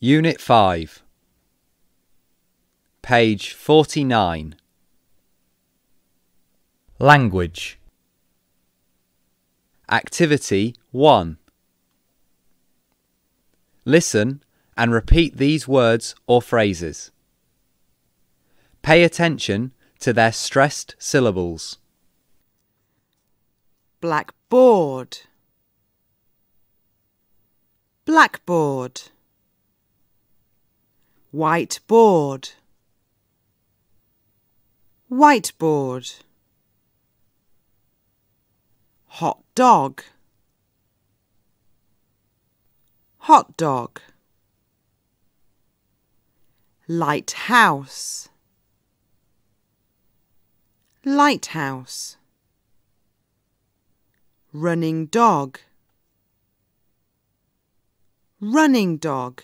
Unit 5, page 49. Language. Activity 1. Listen and repeat these words or phrases. Pay attention to their stressed syllables. Blackboard. Blackboard whiteboard whiteboard hot dog hot dog lighthouse lighthouse running dog running dog